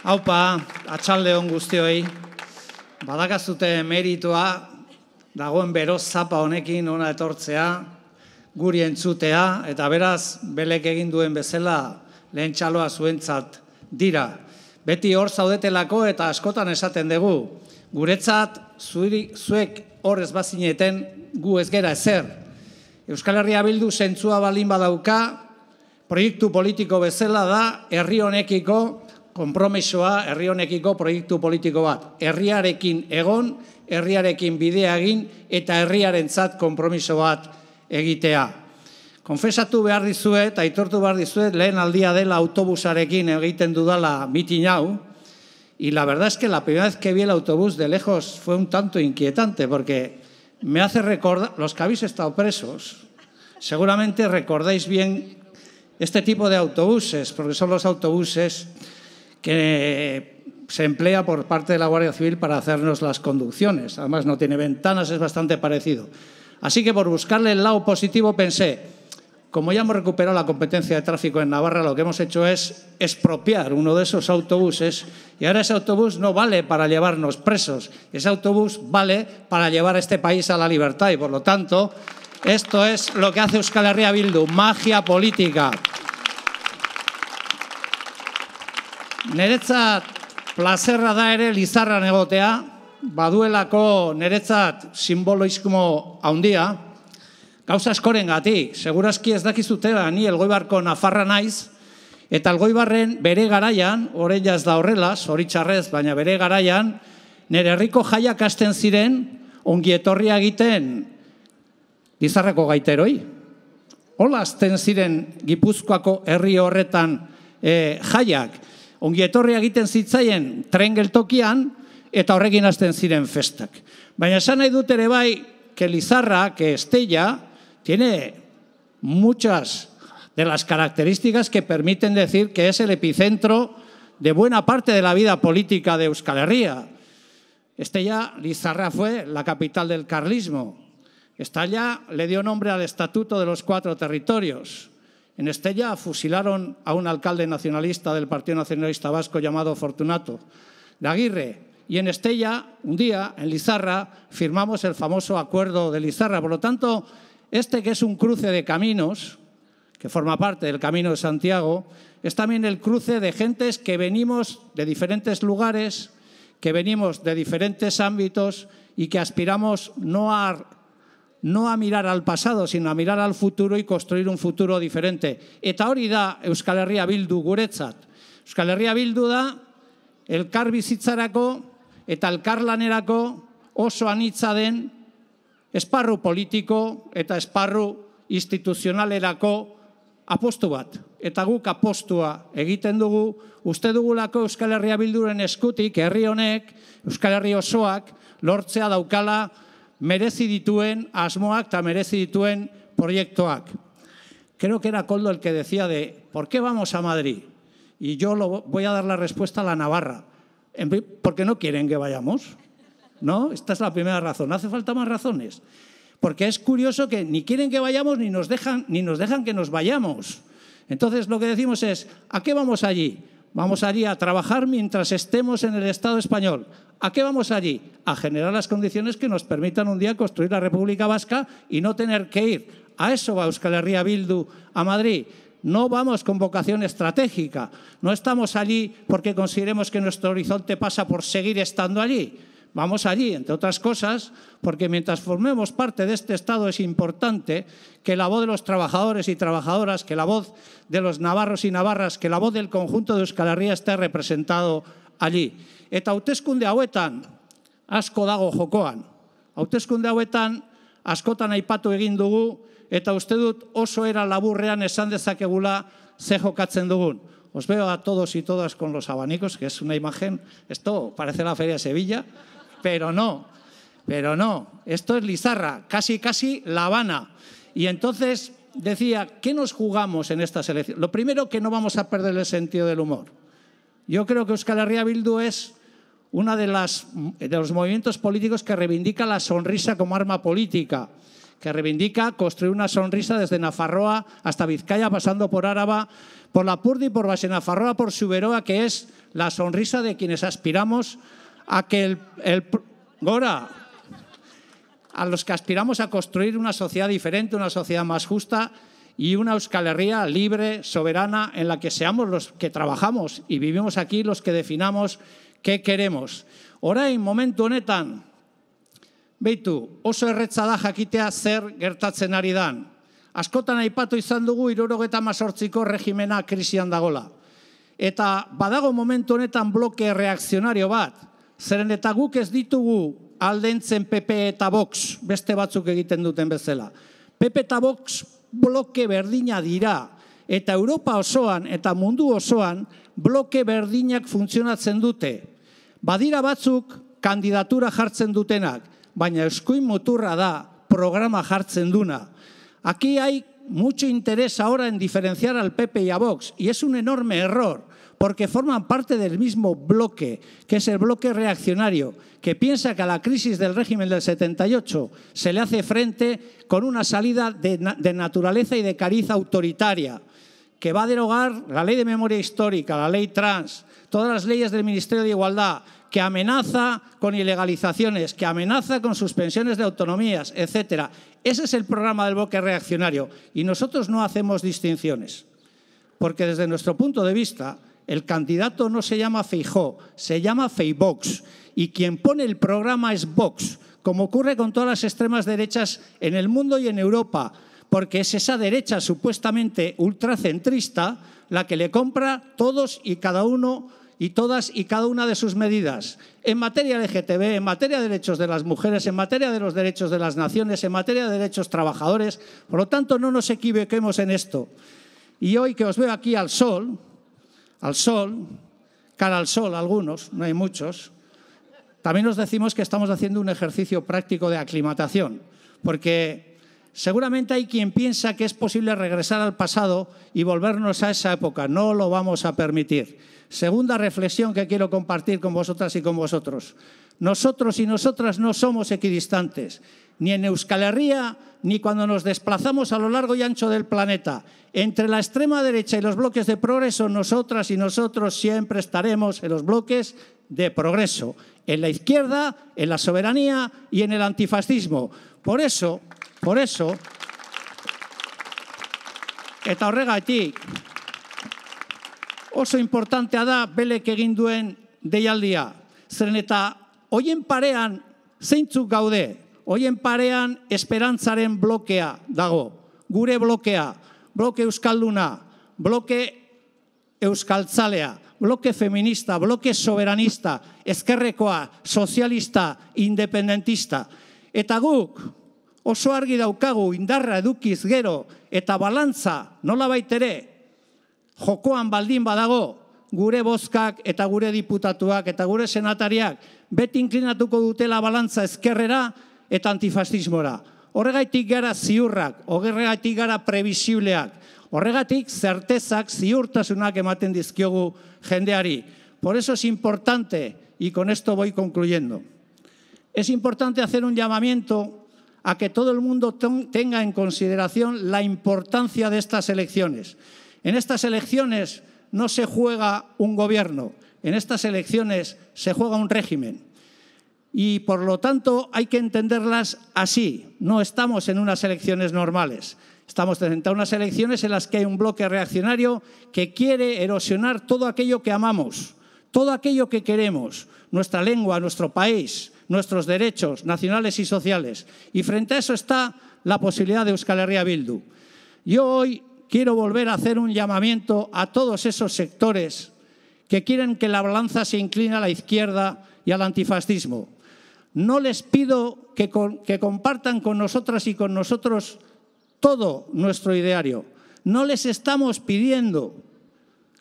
Aupa, atxalde hon guztioi. Badakazute meritoa dagoen bero zapa honekin ona etortzea, guri entzutea, eta beraz, belek egin duen bezala, lehen txaloa zuentzat dira. Beti hor zaudetelako eta askotan esaten dugu, guretzat zuek hor ez bazineten gu ez gera ezer. Euskal Herria Bildu zentzua balin badauka, proiektu politiko bezala da, herri honekiko, konpromisoa herri honekiko proiektu politiko bat. Herriarekin egon, herriarekin bidea egin eta herriarentzat konpromiso bat egitea. Konfesatu behar dizuet, aitortu behar dizuet, lehen aldia dela autobusarekin egiten dudala mitin hau, y la verdad es que la primera vez que vi el autobús de lejos fue un tanto inquietante, porque me hace recordar, los que habéis estado presos, seguramente recordáis bien este tipo de autobuses, porque son los autobuses que se emplea por parte de la Guardia Civil para hacernos las conducciones. Además no tiene ventanas, es bastante parecido. Así que por buscarle el lado positivo pensé, como ya hemos recuperado la competencia de tráfico en Navarra, lo que hemos hecho es expropiar uno de esos autobuses y ahora ese autobús no vale para llevarnos presos, ese autobús vale para llevar a este país a la libertad y por lo tanto esto es lo que hace Euskal Herria Bildu, magia política. Neretzat plazerra da ere lizarran egotea, baduelako neretzat simboloizkumo handia, gauza askoren segurazki seguraski ez dakizutela, ni elgoibarko nafarra naiz, eta elgoibarren bere garaian, horrela ez da horrela, hori baina bere garaian, nire herriko jaiak hasten ziren, ongi etorria egiten lizarrako gaiteroi. Hola asten ziren gipuzkoako herri horretan eh, jaiak, ongi etorri egiten zitzaien tren geltokian eta horrekin hasten ziren festak. Baina esan nahi dut ere bai, que Lizarra, que Estella, tiene muchas de las características que permiten decir que es el epicentro de buena parte de la vida política de Euskal Herria. Estella, Lizarra fue la capital del carlismo. Estella le dio nombre al Estatuto de los Cuatro Territorios. En Estella fusilaron a un alcalde nacionalista del Partido Nacionalista Vasco llamado Fortunato de Aguirre. Y en Estella, un día, en Lizarra, firmamos el famoso acuerdo de Lizarra. Por lo tanto, este que es un cruce de caminos, que forma parte del Camino de Santiago, es también el cruce de gentes que venimos de diferentes lugares, que venimos de diferentes ámbitos y que aspiramos no a no a mirar al pasado, sino a mirar al futuro y construir un futuro diferente. Eta hori da Euskal Herria Bildu guretzat. Euskal Herria Bildu da elkar bizitzarako eta elkarlanerako oso anitza den esparru politiko eta esparru instituzionalerako apostu bat. Eta guk apostua egiten dugu, uste dugulako Euskal Herria Bilduren eskutik, herri honek, Euskal Herri osoak, lortzea daukala, merezi asmo acta eta merezi dituen Creo que era Coldo el que decía de ¿por qué vamos a Madrid? Y yo lo, voy a dar la respuesta a la Navarra. Porque no quieren que vayamos. ¿No? Esta es la primera razón. hace falta más razones. Porque es curioso que ni quieren que vayamos ni nos dejan, ni nos dejan que nos vayamos. Entonces lo que decimos es, ¿a qué vamos allí? Vamos allí a trabajar mientras estemos en el Estado español. ¿A qué vamos allí? A generar las condiciones que nos permitan un día construir la República Vasca y no tener que ir. A eso va Euskal Herria Bildu a Madrid. No vamos con vocación estratégica. No estamos allí porque consideremos que nuestro horizonte pasa por seguir estando allí. Vamos allí, entre otras cosas, porque mientras formemos parte de este Estado es importante que la voz de los trabajadores y trabajadoras, que la voz de los navarros y navarras, que la voz del conjunto de Euskal Herria esté representado allí. Eta hauteskunde hauetan, asko dago jokoan, hauteskunde hauetan askotan aipatu egin dugu eta uste dut oso era laburrean esan dezakegula ze jokatzen dugun. Os veo a todos y todas con los abanicos, que es una imagen, esto parece la Feria de Sevilla, pero no, pero no. Esto es Lizarra, casi, casi La Habana. Y entonces decía, ¿qué nos jugamos en esta selección? Lo primero, que no vamos a perder el sentido del humor. Yo creo que Euskal Herria Bildu es uno de, los movimientos políticos que reivindica la sonrisa como arma política que reivindica construir una sonrisa desde Nafarroa hasta Vizcaya, pasando por Áraba, por la Purdi, por Basenafarroa, por Suberoa, que es la sonrisa de quienes aspiramos a que el, el Gora, a los que aspiramos a construir una sociedad diferente, una sociedad más justa y una Euskal Herria libre, soberana, en la que seamos los que trabajamos y vivimos aquí los que definamos qué queremos. Orain, momentu honetan, beitu, oso erretza da jakitea zer gertatzen ari dan. Askotan aipatu izan dugu irorogeta mazortziko regimena krisian dagola. Eta badago momentu honetan bloke reakzionario bat, Zeren eta guk ez ditugu aldentzen PP eta Vox beste batzuk egiten duten bezala. PP eta Vox bloke berdina dira eta Europa osoan eta mundu osoan bloke berdinak funtzionatzen dute. Badira batzuk kandidatura jartzen dutenak, baina eskuin moturra da programa jartzen duna. Aki hay mucho interes ahora en diferenciar al PP y a Vox y es un enorme error. porque forman parte del mismo bloque, que es el bloque reaccionario, que piensa que a la crisis del régimen del 78 se le hace frente con una salida de, naturaleza y de cariz autoritaria, que va a derogar la ley de memoria histórica, la ley trans, todas las leyes del Ministerio de Igualdad, que amenaza con ilegalizaciones, que amenaza con suspensiones de autonomías, etcétera. Ese es el programa del bloque reaccionario y nosotros no hacemos distinciones, porque desde nuestro punto de vista el candidato no se llama Feijó, se llama Feibox. Y quien pone el programa es Vox, como ocurre con todas las extremas derechas en el mundo y en Europa, porque es esa derecha supuestamente ultracentrista la que le compra todos y cada uno y todas y cada una de sus medidas en materia de GTB, en materia de derechos de las mujeres, en materia de los derechos de las naciones, en materia de derechos trabajadores. Por lo tanto, no nos equivoquemos en esto. Y hoy que os veo aquí al sol, al sol, cara al sol algunos, no hay muchos, también nos decimos que estamos haciendo un ejercicio práctico de aclimatación, porque seguramente hay quien piensa que es posible regresar al pasado y volvernos a esa época. No lo vamos a permitir. Segunda reflexión que quiero compartir con vosotras y con vosotros. Nosotros y nosotras no somos equidistantes ni en Euskal Herria, ni cuando nos desplazamos a lo largo y ancho del planeta. Entre la extrema derecha y los bloques de progreso, nosotras y nosotros siempre estaremos en los bloques de progreso, en la izquierda, en la soberanía y en el antifascismo. Por eso, por eso, eta oso importante da que egin de deialdia. Zeren eta en parean zeintzuk gaude, Hoien parean esperantzaren blokea dago, gure blokea, bloke euskalduna, bloke euskaltzalea, bloke feminista, bloke soberanista, ezkerrekoa, sozialista, independentista. Eta guk oso argi daukagu indarra edukiz gero eta balantza nola baitere jokoan baldin badago gure bozkak eta gure diputatuak eta gure senatariak beti inklinatuko dutela balantza ezkerrera, antifascismo. eta era. Horregatik gara ziurrak, horregatik gara previsibleak, horregatik certezak, ziurtasunak ematen dizkiogu jendeari. Por eso es importante, y con esto voy concluyendo, es importante hacer un llamamiento a que todo el mundo tenga en consideración la importancia de estas elecciones. En estas elecciones no se juega un gobierno, en estas elecciones se juega un régimen y por lo tanto hay que entenderlas así. No estamos en unas elecciones normales. Estamos frente a unas elecciones en las que hay un bloque reaccionario que quiere erosionar todo aquello que amamos, todo aquello que queremos, nuestra lengua, nuestro país, nuestros derechos nacionales y sociales. Y frente a eso está la posibilidad de Euskal Herria Bildu. Yo hoy quiero volver a hacer un llamamiento a todos esos sectores que quieren que la balanza se incline a la izquierda y al antifascismo no les pido que, compartan con nosotras y con nosotros todo nuestro ideario. No les estamos pidiendo,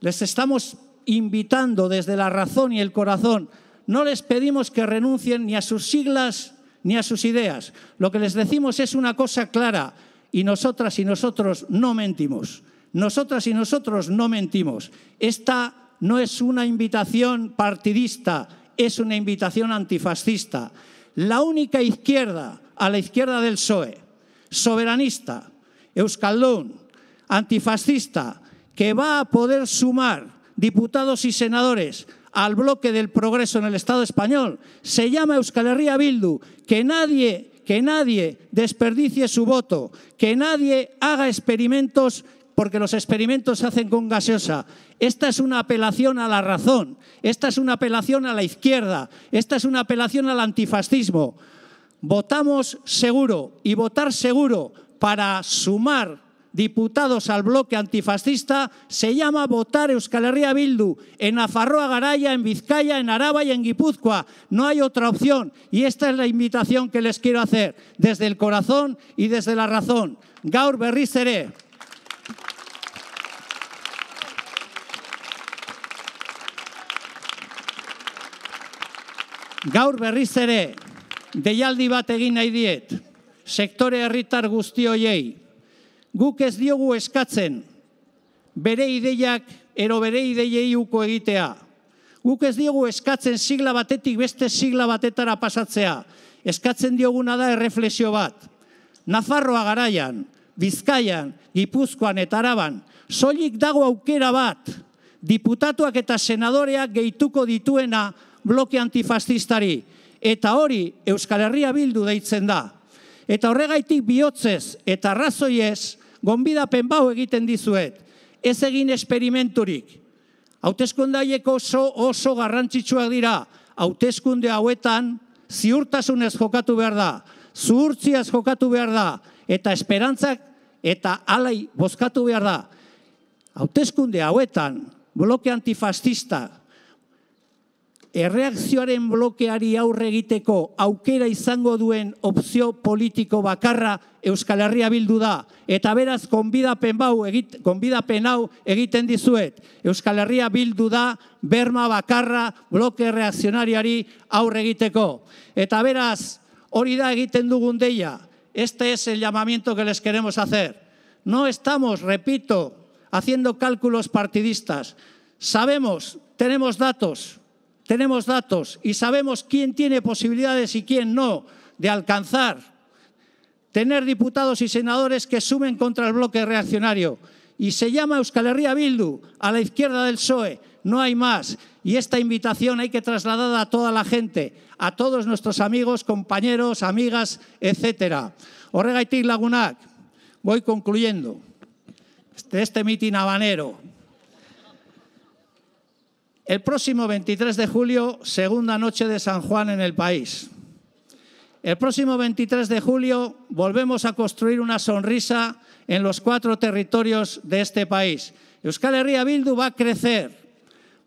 les estamos invitando desde la razón y el corazón. No les pedimos que renuncien ni a sus siglas ni a sus ideas. Lo que les decimos es una cosa clara y nosotras y nosotros no mentimos. Nosotras y nosotros no mentimos. Esta no es una invitación partidista, es una invitación antifascista. La única izquierda, a la izquierda del PSOE, soberanista, euskaldón, antifascista, que va a poder sumar diputados y senadores al bloque del progreso en el Estado español, se llama Euskal Herria Bildu, que nadie que nadie desperdicie su voto, que nadie haga experimentos porque los experimentos se hacen con gaseosa. Esta es una apelación a la razón, esta es una apelación a la izquierda, esta es una apelación al antifascismo. Votamos seguro y votar seguro para sumar diputados al bloque antifascista se llama votar Euskal Herria Bildu en Afarroa Garaya, en Vizcaya, en Araba y en Guipúzcoa. No hay otra opción y esta es la invitación que les quiero hacer desde el corazón y desde la razón. Gaur berriz gaur berriz ere deialdi bat egin nahi diet, sektore herritar guzti hoiei, guk ez diogu eskatzen bere ideiak ero bere ideiei uko egitea. Guk ez diogu eskatzen sigla batetik beste sigla batetara pasatzea. Eskatzen dioguna da erreflexio bat. Nafarroa garaian, Bizkaian, Gipuzkoan eta Araban, solik dago aukera bat, diputatuak eta senadoreak gehituko dituena bloke antifascistari eta hori Euskal Herria Bildu deitzen da. Eta horregaitik bihotzez eta razoiez gonbidapen bau egiten dizuet. Ez egin esperimenturik. Hautezkundaileko oso oso garrantzitsuak dira hautezkunde hauetan ziurtasunez jokatu behar da, zuurtziaz jokatu behar da eta esperantzak eta alai bozkatu behar da. Hautezkunde hauetan bloke antifascista Erreakzioaren blokeari aurre egiteko, aukera izango duen opzio politiko bakarra, Euskal Herria bildu da. Eta beraz, konbidapen hau egiten dizuet, Euskal Herria bildu da, berma bakarra, bloke reakzionariari aurre egiteko. Eta beraz, hori da egiten dugun deia, este es el llamamiento que les queremos hacer. No estamos, repito, haciendo cálculos partidistas. Sabemos, tenemos datos. tenemos datos y sabemos quién tiene posibilidades y quién no de alcanzar. Tener diputados y senadores que sumen contra el bloque reaccionario. Y se llama Euskal Herria Bildu, a la izquierda del PSOE, no hay más. Y esta invitación hay que trasladarla a toda la gente, a todos nuestros amigos, compañeros, amigas, etcétera. Horregaitik Lagunac, voy concluyendo. Este, este mitin habanero, el próximo 23 de julio, segunda noche de San Juan en el país. El próximo 23 de julio volvemos a construir una sonrisa en los cuatro territorios de este país. Euskal Herria Bildu va a crecer,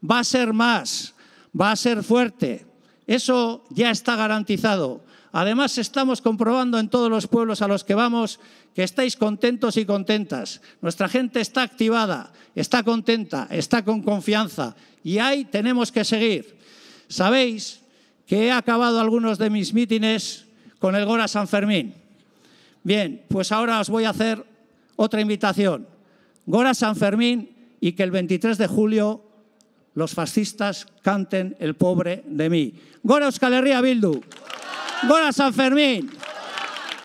va a ser más, va a ser fuerte. Eso ya está garantizado. Además, estamos comprobando en todos los pueblos a los que vamos que estáis contentos y contentas. Nuestra gente está activada, está contenta, está con confianza y ahí tenemos que seguir. Sabéis que he acabado algunos de mis mítines con el Gora San Fermín. Bien, pues ahora os voy a hacer otra invitación. Gora San Fermín y que el 23 de julio los fascistas canten el pobre de mí. Gora Euskal Bildu. Gora San Fermín.